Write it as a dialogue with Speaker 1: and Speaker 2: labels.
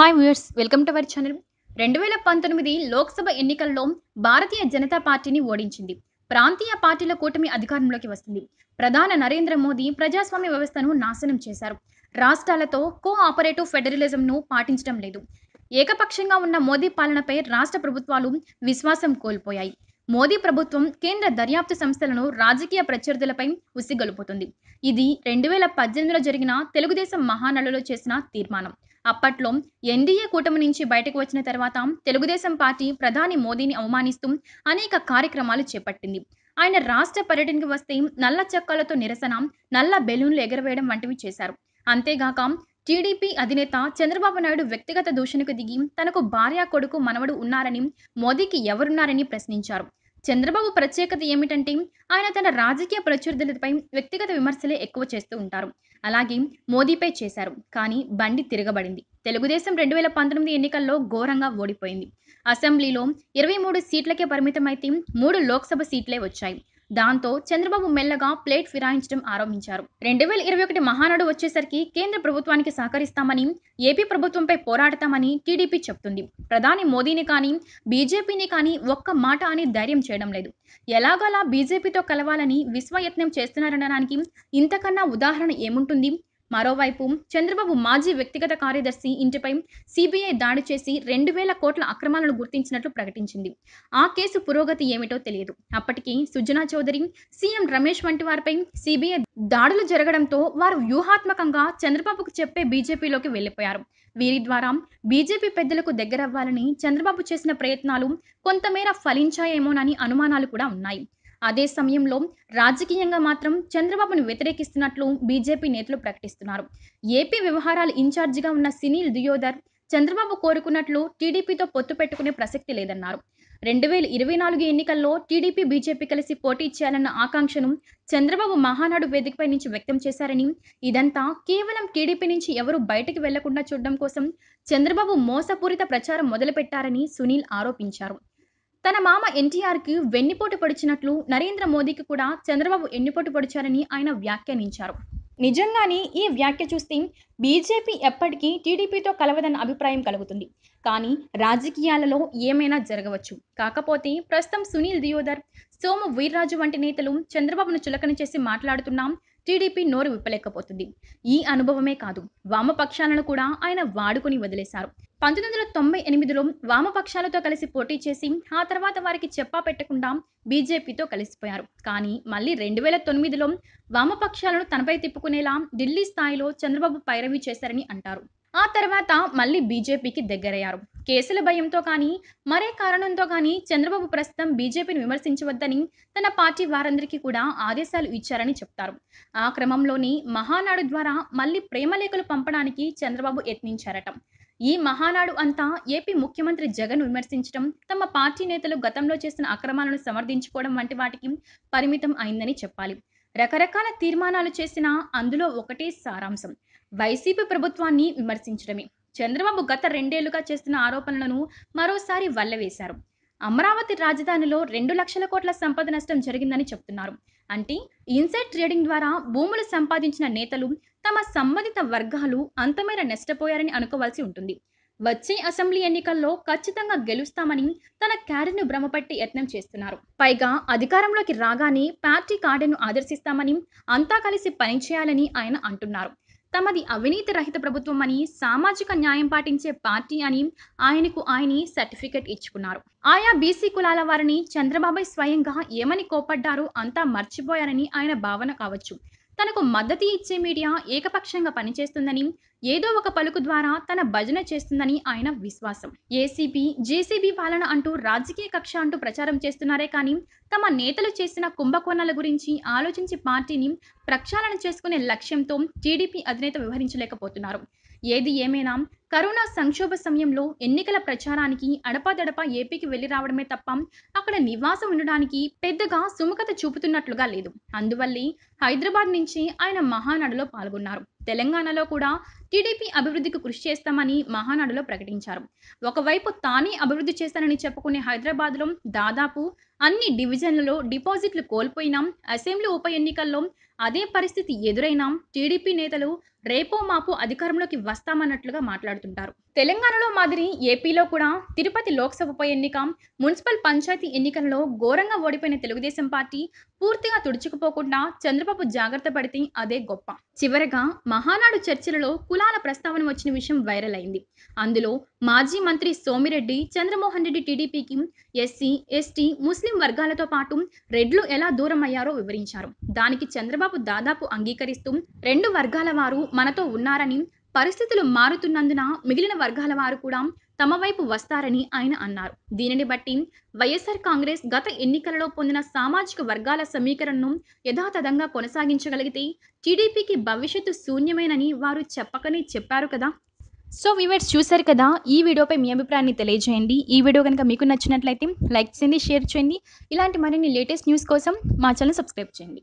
Speaker 1: hi viewers welcome to our channel రెండు వేల పంతొమ్మిది లోక్సభ ఎన్నికల్లో భారతీయ జనతా పార్టీని ఓడించింది ప్రాంతీయ పార్టీల కూటమి అధికారంలోకి వస్తుంది ప్రధాన నరేంద్ర మోదీ ప్రజాస్వామ్య వ్యవస్థను నాశనం చేశారు రాష్ట్రాలతో కోఆపరేటివ్ ఫెడరలిజంను పాటించడం లేదు ఏకపక్షంగా ఉన్న మోదీ పాలనపై రాష్ట్ర ప్రభుత్వాలు విశ్వాసం కోల్పోయాయి మోదీ ప్రభుత్వం కేంద్ర దర్యాప్తు సంస్థలను రాజకీయ ప్రత్యర్థులపై ఉసిగొలుపుతుంది ఇది రెండు వేల పద్దెనిమిదిలో జరిగిన తెలుగుదేశం మహానడులో చేసిన తీర్మానం అప్పట్లో ఎన్డీఏ కూటమి నుంచి బయటకు వచ్చిన తర్వాత తెలుగుదేశం పార్టీ ప్రధాని మోదీని అవమానిస్తూ అనేక కార్యక్రమాలు చేపట్టింది ఆయన రాష్ట్ర పర్యటనకు వస్తే నల్ల చక్కాలతో నిరసన నల్ల బెలూన్లు ఎగరవేయడం వంటివి చేశారు అంతేగాక టీడీపీ అధినేత చంద్రబాబు నాయుడు వ్యక్తిగత దూషణకు దిగి తనకు భార్య కొడుకు మనవడు ఉన్నారని మోదీకి ఎవరున్నారని ప్రశ్నించారు చంద్రబాబు ప్రత్యేకత ఏమిటంటే ఆయన తన రాజకీయ ప్రచురితలపై వ్యక్తిగత విమర్శలే ఎక్కువ చేస్తూ ఉంటారు అలాగే మోదీపై చేశారు కానీ బండి తిరగబడింది తెలుగుదేశం రెండు వేల పంతొమ్మిది ఎన్నికల్లో ఘోరంగా ఓడిపోయింది అసెంబ్లీలో ఇరవై మూడు సీట్లకే పరిమితమైతే మూడు లోక్సభ సీట్లే వచ్చాయి దాంతో చంద్రబాబు మెల్లగా ప్లేట్ ఫిరాయించడం ఆరంభించారు రెండు వేల ఇరవై ఒకటి మహానాడు వచ్చేసరికి కేంద్ర ప్రభుత్వానికి సహకరిస్తామని ఏపీ ప్రభుత్వంపై పోరాడతామని టీడీపీ చెప్తుంది ప్రధాని మోదీని కానీ బీజేపీని కానీ ఒక్క మాట అని ధైర్యం చేయడం లేదు ఎలాగలా బీజేపీతో కలవాలని విశ్వయత్నం చేస్తున్నారనడానికి ఇంతకన్నా ఉదాహరణ ఏముంటుంది మరోవైపు చంద్రబాబు మాజీ వ్యక్తిగత కార్యదర్శి ఇంటిపై సిబిఐ దాడి చేసి రెండు వేల కోట్ల అక్రమాలను గుర్తించినట్లు ప్రకటించింది ఆ కేసు పురోగతి ఏమిటో తెలియదు అప్పటికి సుజనా చౌదరి సీఎం రమేష్ వంటి వారిపై సిబిఐ దాడులు జరగడంతో వారు వ్యూహాత్మకంగా చంద్రబాబుకు చెప్పే బీజేపీలోకి వెళ్ళిపోయారు వీరి ద్వారా బీజేపీ పెద్దలకు దగ్గరవ్వాలని చంద్రబాబు చేసిన ప్రయత్నాలు కొంతమేర ఫలించాయేమోనని అనుమానాలు కూడా ఉన్నాయి అదే సమయంలో రాజకీయంగా మాత్రం చంద్రబాబును వ్యతిరేకిస్తున్నట్లు బీజేపీ నేతలు ప్రకటిస్తున్నారు ఏపీ వ్యవహారాలు ఇన్ఛార్జిగా ఉన్న సినీల్ దుయోధర్ చంద్రబాబు కోరుకున్నట్లు టీడీపీతో పొత్తు పెట్టుకునే ప్రసక్తి లేదన్నారు రెండు వేల ఇరవై నాలుగు ఎన్నికల్లో టీడీపీ బీజేపీ కలిసి పోటీ చేయాలన్న ఆకాంక్షను చంద్రబాబు మహానాడు వేదికపై నుంచి వ్యక్తం చేశారని ఇదంతా కేవలం టీడీపీ నుంచి ఎవరు బయటకు వెళ్లకుండా చూడడం కోసం చంద్రబాబు మోసపూరిత ప్రచారం మొదలుపెట్టారని సునీల్ ఆరోపించారు తన మామ ఎన్టీఆర్కి వెన్నిపోటు పొడిచినట్లు నరేంద్ర మోదీకి కూడా చంద్రబాబు ఎన్నిపోటు పొడిచారని ఆయన వ్యాఖ్యానించారు నిజంగానే ఈ వ్యాఖ్య చూస్తే బీజేపీ ఎప్పటికీ టీడీపీతో కలవదన్న అభిప్రాయం కలుగుతుంది కానీ రాజకీయాలలో ఏమైనా జరగవచ్చు కాకపోతే ప్రస్తుతం సునీల్ దియోదర్ సోము వీర్రాజు వంటి నేతలు చంద్రబాబును చులకన చేసి మాట్లాడుతున్నాం టీడీపీ నోరు విప్పలేకపోతుంది ఈ అనుభవమే కాదు వామపక్షాలను కూడా ఆయన వాడుకుని వదిలేశారు పంతొమ్మిది వందల తొంభై ఎనిమిదిలో వామపక్షాలతో కలిసి పోటీ చేసి ఆ తర్వాత వారికి చెప్పా పెట్టకుండా బీజేపీతో కలిసిపోయారు కానీ మళ్ళీ రెండు వేల తొమ్మిదిలో వామపక్షాలను తనపై తిప్పుకునేలా ఢిల్లీ స్థాయిలో చంద్రబాబు పైరవి చేశారని అంటారు ఆ తర్వాత మళ్ళీ బీజేపీకి దగ్గరయ్యారు కేసుల భయంతో కానీ మరే కారణంతో కానీ చంద్రబాబు ప్రస్తుతం బీజేపీని విమర్శించవద్దని తన పార్టీ వారందరికీ కూడా ఆదేశాలు ఇచ్చారని చెప్తారు ఆ క్రమంలోని మహానాడు ద్వారా మళ్ళీ ప్రేమలేఖలు పంపడానికి చంద్రబాబు యత్నించారట ఈ మహానాడు అంతా ఏపీ ముఖ్యమంత్రి జగన్ విమర్శించడం తమ పార్టీ నేతలు గతంలో చేసిన అక్రమాలను సమర్థించుకోవడం వంటి వాటికి పరిమితం అయిందని చెప్పాలి రకరకాల తీర్మానాలు చేసిన అందులో ఒకటే సారాంశం వైసీపీ ప్రభుత్వాన్ని విమర్శించడమే చంద్రబాబు గత రెండేళ్లుగా చేస్తున్న ఆరోపణలను మరోసారి వల్లవేశారు అమరావతి రాజధానిలో రెండు లక్షల కోట్ల సంపద నష్టం జరిగిందని చెప్తున్నారు అంటే ఇన్సైడ్ ట్రేడింగ్ ద్వారా భూములు సంపాదించిన నేతలు తమ సంబంధిత వర్గాలు అంతమైన నష్టపోయారని అనుకోవాల్సి ఉంటుంది వచ్చే అసెంబ్లీ ఎన్నికల్లో ఖచ్చితంగా గెలుస్తామని తన క్యాడర్ను భ్రమపట్టి యత్నం చేస్తున్నారు పైగా అధికారంలోకి రాగానే పార్టీ కార్డును ఆదర్శిస్తామని అంతా కలిసి పనిచేయాలని ఆయన అంటున్నారు తమది అవినీతి రహిత ప్రభుత్వం అని సామాజిక న్యాయం పాటించే పార్టీ అని ఆయనకు ఆయన సర్టిఫికెట్ ఇచ్చుకున్నారు ఆయా బీసీ కులాల వారిని చంద్రబాబు స్వయంగా ఏమని కోపడ్డారో అంతా మర్చిపోయారని ఆయన భావన కావచ్చు తనకు మద్దతు ఇచ్చే మీడియా ఏకపక్షంగా పనిచేస్తుందని ఏదో ఒక పలుకు ద్వారా తన భజన చేస్తుందని ఆయన విశ్వాసం ఏసీపీ జేసీబీ పాలన అంటూ రాజకీయ కక్ష అంటూ ప్రచారం చేస్తున్నారే కానీ తమ నేతలు చేసిన కుంభకోణాల గురించి ఆలోచించి పార్టీని ప్రక్షాళన చేసుకునే లక్ష్యంతో టీడీపీ అధినేత వ్యవహరించలేకపోతున్నారు ఏది ఏమైనా కరోనా సంక్షోభ సమయంలో ఎన్నికల ప్రచారానికి అడపాదడపా ఏపీకి వెళ్లి రావడమే తప్ప అక్కడ నివాసం ఉండడానికి పెద్దగా సుముఖత చూపుతున్నట్లుగా లేదు అందువల్లే హైదరాబాద్ నుంచి ఆయన మహానాడులో పాల్గొన్నారు తెలంగాణలో కూడా టీడీపీ అభివృద్ధికి కృషి చేస్తామని మహానాడులో ప్రకటించారు ఒకవైపు తానే అభివృద్ధి చేస్తానని చెప్పుకునే హైదరాబాద్లో దాదాపు అన్ని డివిజన్లలో డిపాజిట్లు కోల్పోయినాం అసెంబ్లీ ఉప ఎన్నికల్లో అదే పరిస్థితి ఎదురైనా టీడీపీ నేతలు రేపో మాపు అధికారంలోకి వస్తామన్నట్లుగా మాట్లాడుతున్నారు మాట్లాడుతుంటారు తెలంగాణలో మాదిరి ఏపీలో కూడా తిరుపతి లోక్సభ ఉప ఎన్నిక మున్సిపల్ పంచాయతీ ఎన్నికలలో ఘోరంగా ఓడిపోయిన తెలుగుదేశం పార్టీ పూర్తిగా తుడుచుకుపోకుండా చంద్రబాబు జాగ్రత్త పడితే అదే గొప్ప చివరగా మహానాడు చర్చలలో కులాల ప్రస్తావన వచ్చిన విషయం వైరల్ అయింది అందులో మాజీ మంత్రి సోమిరెడ్డి చంద్రమోహన్ రెడ్డి టీడీపీకి ఎస్సీ ఎస్టీ ముస్లిం వర్గాలతో పాటు రెడ్లు ఎలా దూరం అయ్యారో వివరించారు దానికి చంద్రబాబు దాదాపు అంగీకరిస్తూ రెండు వర్గాల వారు మనతో ఉన్నారని పరిస్థితులు మారుతున్నందున మిగిలిన వర్గాల వారు కూడా తమ వైపు వస్తారని ఆయన అన్నారు దీనిని బట్టి వైఎస్ఆర్ కాంగ్రెస్ గత ఎన్నికలలో పొందిన సామాజిక వర్గాల సమీకరణను యథాతథంగా కొనసాగించగలిగితే టీడీపీకి భవిష్యత్తు శూన్యమేనని వారు చెప్పకనే చెప్పారు కదా సో వీవర్స్ చూశారు కదా ఈ వీడియోపై మీ అభిప్రాయాన్ని తెలియజేయండి ఈ వీడియో కనుక మీకు నచ్చినట్లయితే లైక్ చేయండి షేర్ చేయండి ఇలాంటి మరిన్ని లేటెస్ట్ న్యూస్ కోసం మా ఛానల్ సబ్స్క్రైబ్ చేయండి